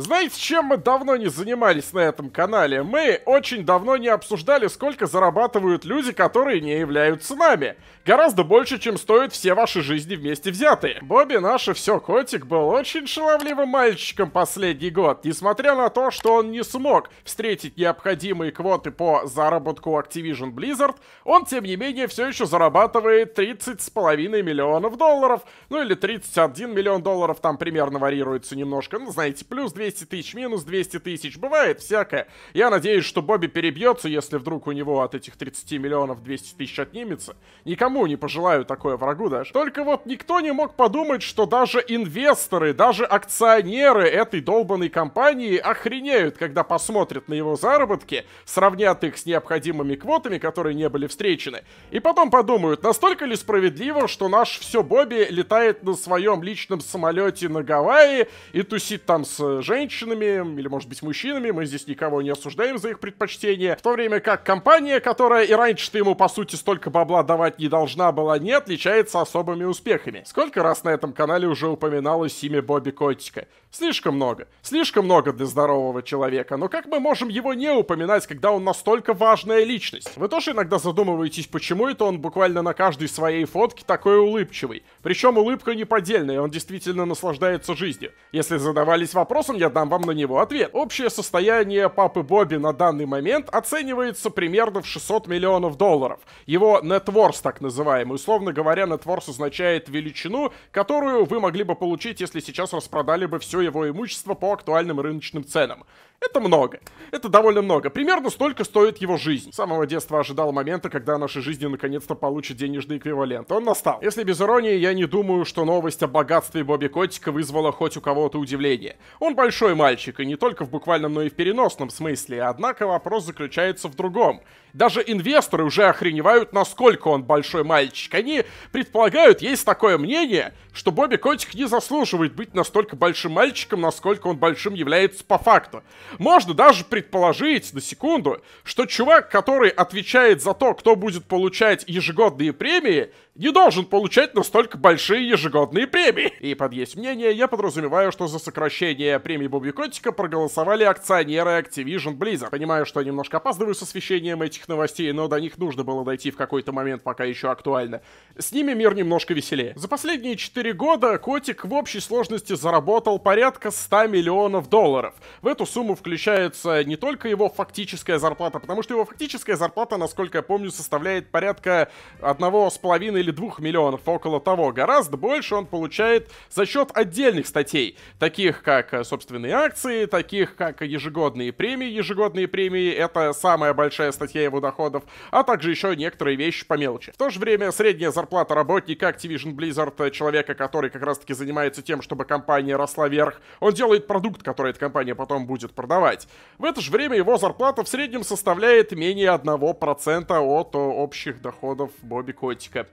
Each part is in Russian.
Знаете, чем мы давно не занимались на этом канале? Мы очень давно не обсуждали, сколько зарабатывают люди, которые не являются нами. Гораздо больше, чем стоят все ваши жизни вместе взятые. Бобби наше все котик был очень шаловливым мальчиком последний год, несмотря на то, что он не смог встретить необходимые квоты по заработку Activision Blizzard, он, тем не менее, все еще зарабатывает 30,5 миллионов долларов, ну или 31 миллион долларов, там примерно варьируется немножко, ну знаете, плюс 200 200 тысяч, минус 200 тысяч. Бывает всякое. Я надеюсь, что Бобби перебьется, если вдруг у него от этих 30 миллионов 200 тысяч отнимется. Никому не пожелаю такое врагу даже. Только вот никто не мог подумать, что даже инвесторы, даже акционеры этой долбанной компании охренеют, когда посмотрят на его заработки, сравнят их с необходимыми квотами, которые не были встречены, и потом подумают, настолько ли справедливо, что наш все Бобби летает на своем личном самолете на Гавайи и тусит там с женщиной, женщинами или, может быть, мужчинами. Мы здесь никого не осуждаем за их предпочтения. В то время как компания, которая и раньше-то ему, по сути, столько бабла давать не должна была, не отличается особыми успехами. Сколько раз на этом канале уже упоминалось имя Бобби Котика? Слишком много. Слишком много для здорового человека. Но как мы можем его не упоминать, когда он настолько важная личность? Вы тоже иногда задумываетесь, почему это он буквально на каждой своей фотке такой улыбчивый? Причем улыбка неподдельная, он действительно наслаждается жизнью. Если задавались вопросом, я дам вам на него ответ. Общее состояние папы Бобби на данный момент оценивается примерно в 600 миллионов долларов. Его нетворс, так называемый, условно говоря, нетворс означает величину, которую вы могли бы получить, если сейчас распродали бы все его имущество по актуальным рыночным ценам. Это много. Это довольно много. Примерно столько стоит его жизнь. С самого детства ожидал момента, когда наши жизни наконец-то получат денежный эквивалент. Он настал. Если без иронии, я не думаю, что новость о богатстве Бобби Котика вызвала хоть у кого-то удивление. Он большой мальчик, и не только в буквальном, но и в переносном смысле. Однако вопрос заключается в другом. Даже инвесторы уже охреневают, насколько он большой мальчик. Они предполагают, есть такое мнение, что Бобби Котик не заслуживает быть настолько большим мальчиком, насколько он большим является по факту. Можно даже предположить, на секунду, что чувак, который отвечает за то, кто будет получать ежегодные премии, не должен получать настолько большие ежегодные премии. И под есть мнение, я подразумеваю, что за сокращение премии Бобби Котика проголосовали акционеры Activision Blizzard. Понимаю, что я немножко опаздываю с освещением этих новостей, но до них нужно было дойти в какой-то момент, пока еще актуально. С ними мир немножко веселее. За последние 4 года Котик в общей сложности заработал порядка 100 миллионов долларов. В эту сумму включается не только его фактическая зарплата, потому что его фактическая зарплата, насколько я помню, составляет порядка одного с половиной или или 2 миллионов, а около того, гораздо больше он получает за счет отдельных статей, таких как э, собственные акции, таких как ежегодные премии. Ежегодные премии — это самая большая статья его доходов, а также еще некоторые вещи по мелочи. В то же время средняя зарплата работника Activision Blizzard, э, человека, который как раз-таки занимается тем, чтобы компания росла вверх, он делает продукт, который эта компания потом будет продавать. В это же время его зарплата в среднем составляет менее 1% от общих доходов Бобби Котика.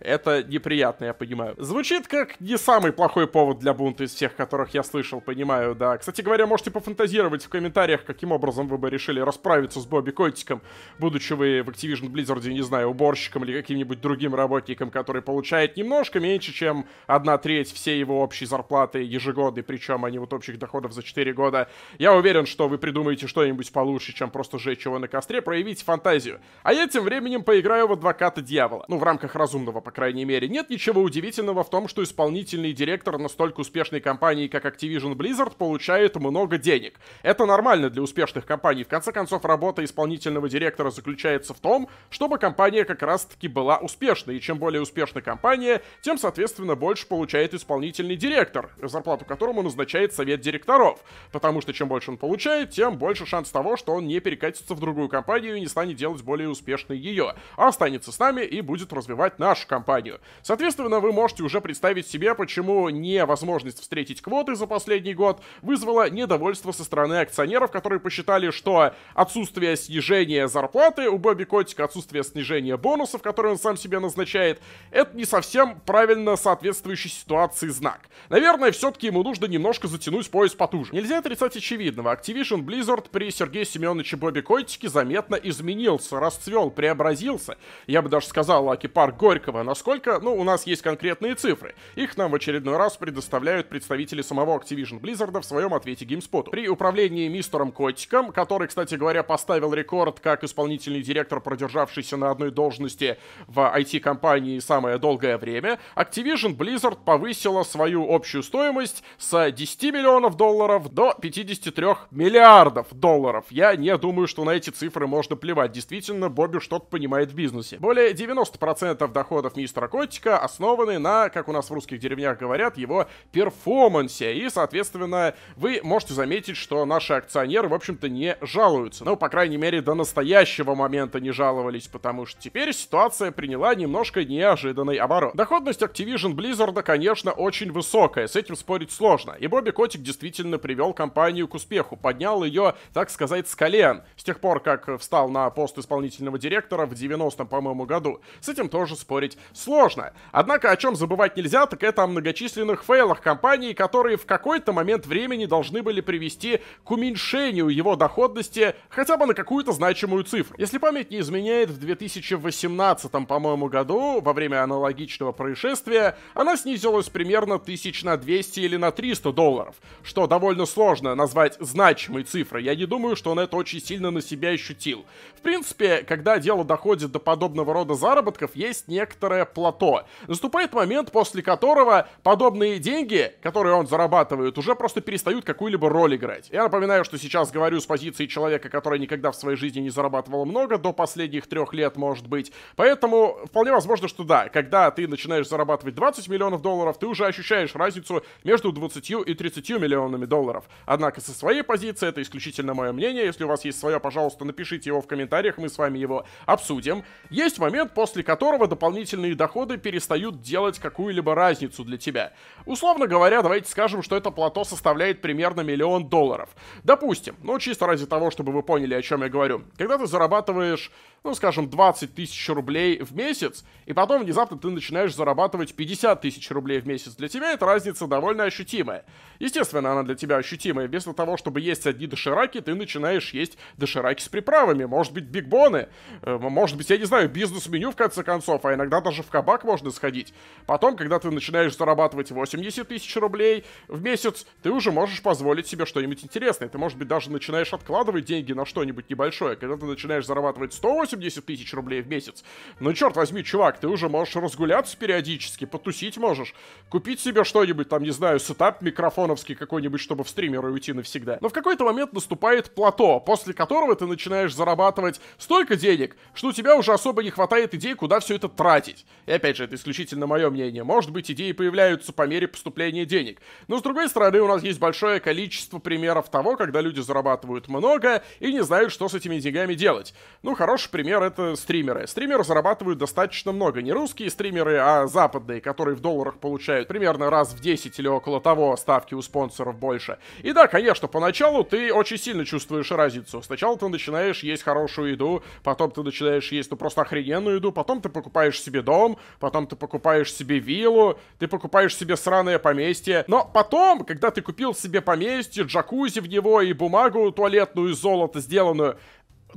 Это неприятно, я понимаю. Звучит как не самый плохой повод для бунта из всех, которых я слышал, понимаю, да. Кстати говоря, можете пофантазировать в комментариях, каким образом вы бы решили расправиться с Бобби Котиком, будучи вы в Activision Blizzard, не знаю, уборщиком или каким-нибудь другим работником, который получает немножко меньше, чем одна треть всей его общей зарплаты ежегодной, причем они а вот общих доходов за 4 года. Я уверен, что вы придумаете что-нибудь получше, чем просто жечь его на костре, проявите фантазию. А я тем временем поиграю в адвоката дьявола. Ну, в рамках разумного по крайней мере. Нет ничего удивительного в том, что исполнительный директор настолько успешной компании, как Activision Blizzard, получает много денег. Это нормально для успешных компаний. В конце концов, работа исполнительного директора заключается в том, чтобы компания как раз-таки была успешной. И чем более успешна компания, тем, соответственно, больше получает исполнительный директор, зарплату которому назначает совет директоров. Потому что чем больше он получает, тем больше шанс того, что он не перекатится в другую компанию и не станет делать более успешной ее, а останется с нами и будет развивать наш компанию компанию. Соответственно, вы можете уже представить себе, почему невозможность встретить квоты за последний год вызвала недовольство со стороны акционеров, которые посчитали, что отсутствие снижения зарплаты у Бобби Котика, отсутствие снижения бонусов, которые он сам себе назначает, это не совсем правильно соответствующий ситуации знак. Наверное, все-таки ему нужно немножко затянуть пояс потуже. Нельзя отрицать очевидного. Activision Blizzard при Сергее Семеновиче Бобби Котике заметно изменился, расцвел, преобразился. Я бы даже сказал, Лаки Парк Горького насколько, ну, у нас есть конкретные цифры. Их нам в очередной раз предоставляют представители самого Activision Blizzard в своем ответе GameSpot. При управлении мистером Котиком, который, кстати говоря, поставил рекорд как исполнительный директор, продержавшийся на одной должности в IT-компании самое долгое время, Activision Blizzard повысила свою общую стоимость с 10 миллионов долларов до 53 миллиардов долларов. Я не думаю, что на эти цифры можно плевать. Действительно, Бобби что-то понимает в бизнесе. Более 90% доходов мистера Котика основаны на, как у нас в русских деревнях говорят, его перформансе. И, соответственно, вы можете заметить, что наши акционеры, в общем-то, не жалуются. Ну, по крайней мере, до настоящего момента не жаловались, потому что теперь ситуация приняла немножко неожиданный оборот. Доходность Activision Blizzard, конечно, очень высокая, с этим спорить сложно. И Бобби Котик действительно привел компанию к успеху, поднял ее, так сказать, с колен. С тех пор, как встал на пост исполнительного директора в 90-м, по-моему, году. С этим тоже спорить сложно. Однако о чем забывать нельзя, так это о многочисленных фейлах компании, которые в какой-то момент времени должны были привести к уменьшению его доходности хотя бы на какую-то значимую цифру. Если память не изменяет, в 2018, по-моему, году, во время аналогичного происшествия, она снизилась примерно тысяч на 200 или на 300 долларов, что довольно сложно назвать значимой цифрой. Я не думаю, что он это очень сильно на себя ощутил. В принципе, когда дело доходит до подобного рода заработков, есть некоторые некоторое плато. Наступает момент, после которого подобные деньги, которые он зарабатывает, уже просто перестают какую-либо роль играть. Я напоминаю, что сейчас говорю с позиции человека, который никогда в своей жизни не зарабатывал много, до последних трех лет, может быть. Поэтому вполне возможно, что да, когда ты начинаешь зарабатывать 20 миллионов долларов, ты уже ощущаешь разницу между 20 и 30 миллионами долларов. Однако со своей позиции это исключительно мое мнение. Если у вас есть свое, пожалуйста, напишите его в комментариях, мы с вами его обсудим. Есть момент, после которого дополнительно дополнительные доходы перестают делать какую-либо разницу для тебя. Условно говоря, давайте скажем, что это плато составляет примерно миллион долларов. Допустим, ну чисто ради того, чтобы вы поняли, о чем я говорю. Когда ты зарабатываешь, ну скажем, 20 тысяч рублей в месяц, и потом внезапно ты начинаешь зарабатывать 50 тысяч рублей в месяц, для тебя эта разница довольно ощутимая. Естественно, она для тебя ощутимая. Вместо того, чтобы есть одни дошираки, ты начинаешь есть дошираки с приправами. Может быть, бигбоны, э, может быть, я не знаю, бизнес-меню в конце концов, а иногда даже в кабак можно сходить. Потом, когда ты начинаешь зарабатывать 80 тысяч рублей в месяц, ты уже можешь позволить себе что-нибудь интересное. Ты, может быть, даже начинаешь откладывать деньги на что-нибудь небольшое. Когда ты начинаешь зарабатывать 180 тысяч рублей в месяц, ну, черт возьми, чувак, ты уже можешь разгуляться периодически, потусить можешь, купить себе что-нибудь, там, не знаю, сетап микрофоновский какой-нибудь, чтобы в стримеры уйти навсегда. Но в какой-то момент наступает плато, после которого ты начинаешь зарабатывать столько денег, что у тебя уже особо не хватает идей, куда все это тратить платить. И опять же, это исключительно мое мнение. Может быть, идеи появляются по мере поступления денег. Но с другой стороны, у нас есть большое количество примеров того, когда люди зарабатывают много и не знают, что с этими деньгами делать. Ну, хороший пример это стримеры. Стримеры зарабатывают достаточно много. Не русские стримеры, а западные, которые в долларах получают примерно раз в 10 или около того ставки у спонсоров больше. И да, конечно, поначалу ты очень сильно чувствуешь разницу. Сначала ты начинаешь есть хорошую еду, потом ты начинаешь есть ну просто охрененную еду, потом ты покупаешь себе дом, потом ты покупаешь себе виллу, ты покупаешь себе сраное поместье. Но потом, когда ты купил себе поместье, джакузи в него и бумагу туалетную из золота сделанную,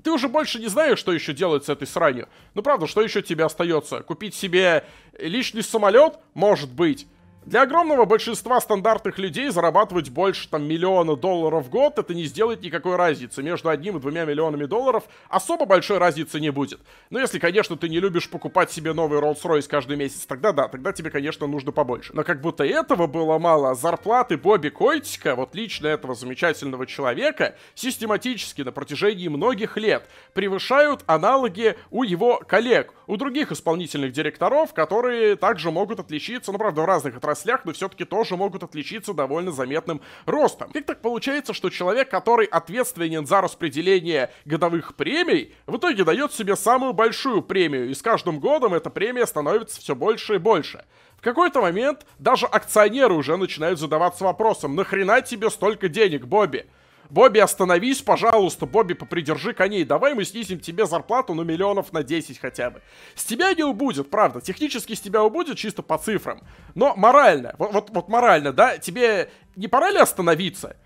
ты уже больше не знаешь, что еще делать с этой сранью. Ну правда, что еще тебе остается? Купить себе личный самолет? Может быть. Для огромного большинства стандартных людей зарабатывать больше там миллиона долларов в год это не сделает никакой разницы. Между одним и двумя миллионами долларов особо большой разницы не будет. Но если, конечно, ты не любишь покупать себе новый Rolls-Royce каждый месяц, тогда да, тогда тебе, конечно, нужно побольше. Но как будто этого было мало, а зарплаты Бобби Койтика, вот лично этого замечательного человека, систематически на протяжении многих лет превышают аналоги у его коллег, у других исполнительных директоров, которые также могут отличиться, ну, правда, в разных отраслях отраслях, но все-таки тоже могут отличиться довольно заметным ростом. Как так получается, что человек, который ответственен за распределение годовых премий, в итоге дает себе самую большую премию, и с каждым годом эта премия становится все больше и больше. В какой-то момент даже акционеры уже начинают задаваться вопросом, нахрена тебе столько денег, Бобби? Бобби, остановись, пожалуйста, Бобби, попридержи коней, давай мы снизим тебе зарплату на ну, миллионов на 10 хотя бы. С тебя не убудет, правда, технически с тебя убудет чисто по цифрам, но морально, вот, вот, вот морально, да, тебе не пора ли остановиться?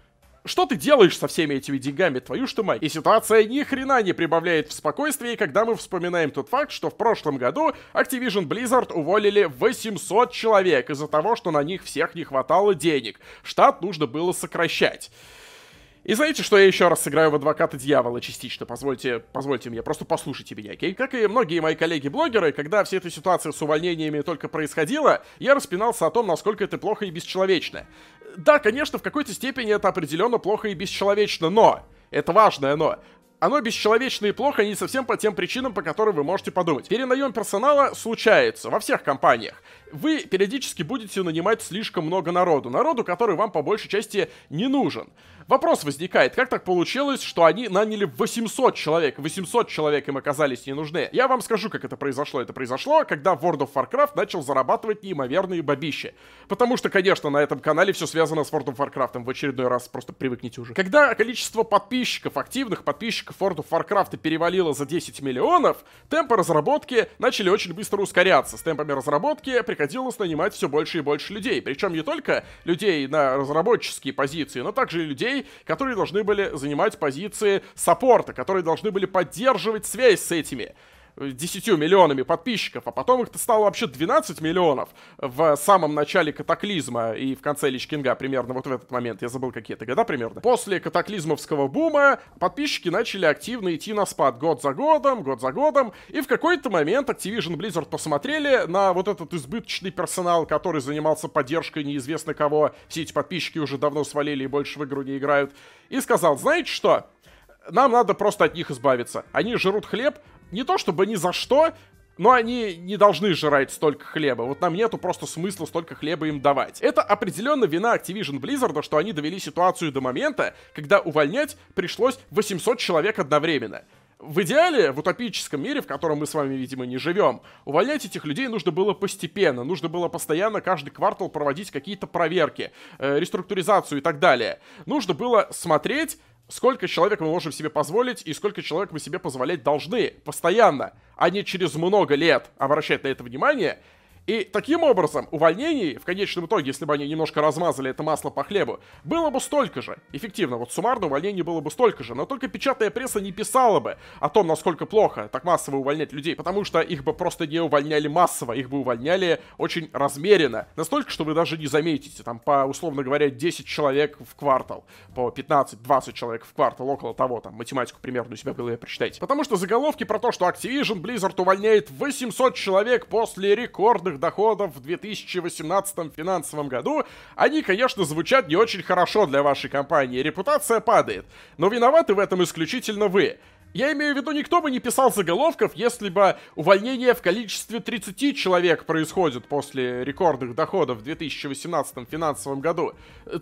Что ты делаешь со всеми этими деньгами, твою что мать? И ситуация ни хрена не прибавляет в спокойствии, когда мы вспоминаем тот факт, что в прошлом году Activision Blizzard уволили 800 человек из-за того, что на них всех не хватало денег. Штат нужно было сокращать. И знаете, что я еще раз сыграю в адвоката дьявола частично, позвольте, позвольте мне, просто послушайте меня, окей? Как и многие мои коллеги-блогеры, когда вся эта ситуация с увольнениями только происходила, я распинался о том, насколько это плохо и бесчеловечно. Да, конечно, в какой-то степени это определенно плохо и бесчеловечно, но... Это важное но оно бесчеловечно и плохо не совсем по тем причинам, по которым вы можете подумать. Перенаем персонала случается во всех компаниях вы периодически будете нанимать слишком много народу. Народу, который вам по большей части не нужен. Вопрос возникает, как так получилось, что они наняли 800 человек, 800 человек им оказались не нужны. Я вам скажу, как это произошло. Это произошло, когда World of Warcraft начал зарабатывать неимоверные бабищи. Потому что, конечно, на этом канале все связано с World of Warcraft. В очередной раз просто привыкните уже. Когда количество подписчиков, активных подписчиков World of Warcraft перевалило за 10 миллионов, темпы разработки начали очень быстро ускоряться. С темпами разработки прекратились приходилось нанимать все больше и больше людей. Причем не только людей на разработческие позиции, но также людей, которые должны были занимать позиции саппорта, которые должны были поддерживать связь с этими. 10 миллионами подписчиков, а потом их то стало вообще 12 миллионов в самом начале катаклизма и в конце Личкинга, примерно вот в этот момент, я забыл какие-то года примерно. После катаклизмовского бума подписчики начали активно идти на спад год за годом, год за годом, и в какой-то момент Activision Blizzard посмотрели на вот этот избыточный персонал, который занимался поддержкой неизвестно кого, все эти подписчики уже давно свалили и больше в игру не играют, и сказал, знаете что, нам надо просто от них избавиться. Они жрут хлеб, не то чтобы ни за что, но они не должны жрать столько хлеба. Вот нам нету просто смысла столько хлеба им давать. Это определенно вина Activision Blizzard, что они довели ситуацию до момента, когда увольнять пришлось 800 человек одновременно. В идеале, в утопическом мире, в котором мы с вами, видимо, не живем, увольнять этих людей нужно было постепенно, нужно было постоянно каждый квартал проводить какие-то проверки, э, реструктуризацию и так далее. Нужно было смотреть сколько человек мы можем себе позволить и сколько человек мы себе позволять должны постоянно, а не через много лет обращать на это внимание и таким образом, увольнений, в конечном итоге, если бы они немножко размазали это масло по хлебу, было бы столько же. Эффективно, вот суммарно увольнений было бы столько же, но только печатная пресса не писала бы о том, насколько плохо так массово увольнять людей, потому что их бы просто не увольняли массово, их бы увольняли очень размеренно. Настолько, что вы даже не заметите, там по, условно говоря, 10 человек в квартал, по 15-20 человек в квартал, около того, там, математику примерно у себя в голове прочитайте. Потому что заголовки про то, что Activision Blizzard увольняет 800 человек после рекордных ваших доходов в 2018 финансовом году, они, конечно, звучат не очень хорошо для вашей компании, репутация падает. Но виноваты в этом исключительно вы. Я имею в виду, никто бы не писал заголовков, если бы увольнение в количестве 30 человек происходит после рекордных доходов в 2018 финансовом году.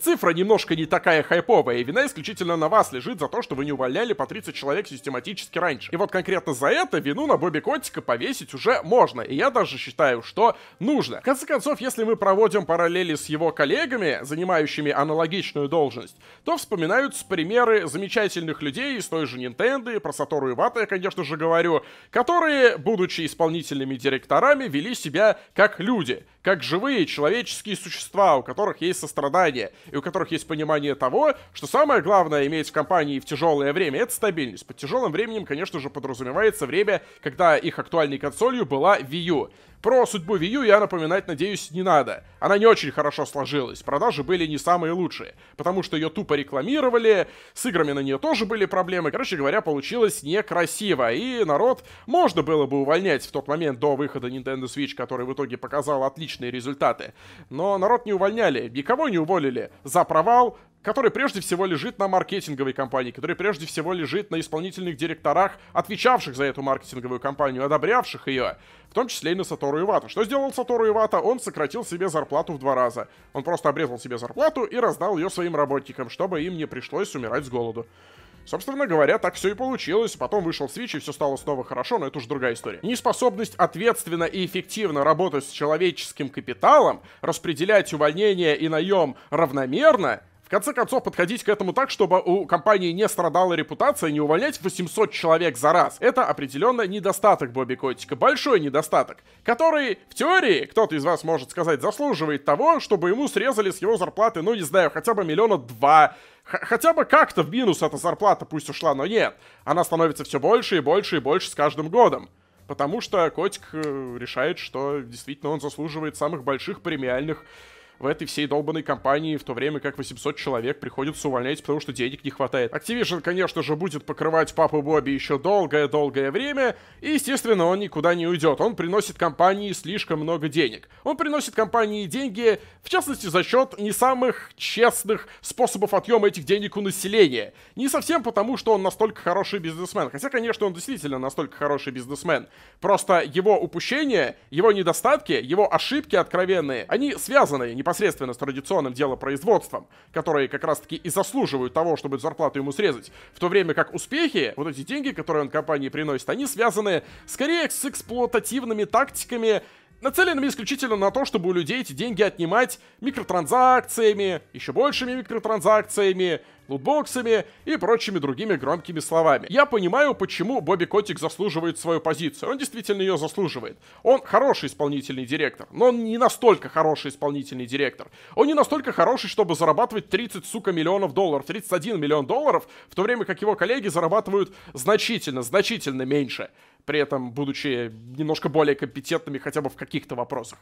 Цифра немножко не такая хайповая, и вина исключительно на вас лежит за то, что вы не увольняли по 30 человек систематически раньше. И вот конкретно за это вину на Бобби Котика повесить уже можно, и я даже считаю, что нужно. В конце концов, если мы проводим параллели с его коллегами, занимающими аналогичную должность, то вспоминаются примеры замечательных людей из той же Nintendo, про Сатору Ивата, я, конечно же, говорю, которые, будучи исполнительными директорами, вели себя как люди, как живые человеческие существа, у которых есть сострадание и у которых есть понимание того, что самое главное иметь в компании в тяжелое время — это стабильность. Под тяжелым временем, конечно же, подразумевается время, когда их актуальной консолью была Wii U. Про судьбу Wii U я напоминать, надеюсь, не надо. Она не очень хорошо сложилась, продажи были не самые лучшие, потому что ее тупо рекламировали, с играми на нее тоже были проблемы, короче говоря, получилось некрасиво, и народ можно было бы увольнять в тот момент до выхода Nintendo Switch, который в итоге показал отличные результаты, но народ не увольняли, никого не уволили за провал, который прежде всего лежит на маркетинговой компании, который прежде всего лежит на исполнительных директорах, отвечавших за эту маркетинговую компанию, одобрявших ее, в том числе и на Сатору Ивата. Что сделал Сатору Ивата? Он сократил себе зарплату в два раза. Он просто обрезал себе зарплату и раздал ее своим работникам, чтобы им не пришлось умирать с голоду. Собственно говоря, так все и получилось. Потом вышел Switch, и все стало снова хорошо, но это уже другая история. Неспособность ответственно и эффективно работать с человеческим капиталом, распределять увольнение и наем равномерно — конце концов, подходить к этому так, чтобы у компании не страдала репутация, не увольнять 800 человек за раз. Это определенно недостаток Бобби Котика, большой недостаток, который, в теории, кто-то из вас может сказать, заслуживает того, чтобы ему срезали с его зарплаты, ну, не знаю, хотя бы миллиона два, хотя бы как-то в минус эта зарплата пусть ушла, но нет. Она становится все больше и больше и больше с каждым годом. Потому что котик э, решает, что действительно он заслуживает самых больших премиальных в этой всей долбанной компании, в то время как 800 человек приходится увольнять, потому что денег не хватает. Activision, конечно же, будет покрывать папу Бобби еще долгое-долгое время, и, естественно, он никуда не уйдет. Он приносит компании слишком много денег. Он приносит компании деньги, в частности, за счет не самых честных способов отъема этих денег у населения. Не совсем потому, что он настолько хороший бизнесмен. Хотя, конечно, он действительно настолько хороший бизнесмен. Просто его упущения, его недостатки, его ошибки откровенные, они связаны непосредственно непосредственно с традиционным делопроизводством, которые как раз-таки и заслуживают того, чтобы зарплату ему срезать, в то время как успехи, вот эти деньги, которые он компании приносит, они связаны скорее с эксплуатативными тактиками, нацеленными исключительно на то, чтобы у людей эти деньги отнимать микротранзакциями, еще большими микротранзакциями, лутбоксами и прочими другими громкими словами. Я понимаю, почему Бобби Котик заслуживает свою позицию. Он действительно ее заслуживает. Он хороший исполнительный директор, но он не настолько хороший исполнительный директор. Он не настолько хороший, чтобы зарабатывать 30, сука, миллионов долларов, 31 миллион долларов, в то время как его коллеги зарабатывают значительно, значительно меньше при этом будучи немножко более компетентными хотя бы в каких-то вопросах.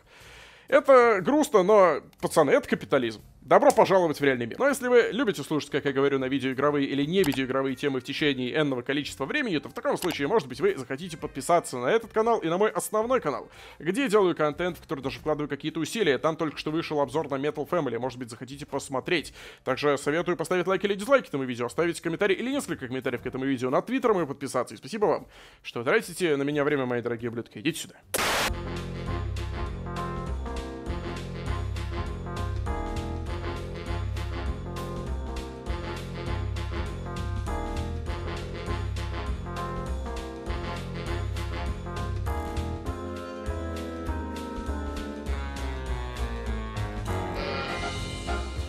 Это грустно, но, пацаны, это капитализм. Добро пожаловать в реальный мир. Но если вы любите слушать, как я говорю, на видеоигровые или не видеоигровые темы в течение энного количества времени, то в таком случае, может быть, вы захотите подписаться на этот канал и на мой основной канал, где я делаю контент, в который даже вкладываю какие-то усилия. Там только что вышел обзор на Metal Family, может быть, захотите посмотреть. Также советую поставить лайк или дизлайк этому видео, оставить комментарий или несколько комментариев к этому видео на твиттер и подписаться. И спасибо вам, что тратите на меня время, мои дорогие блюдки. Идите сюда.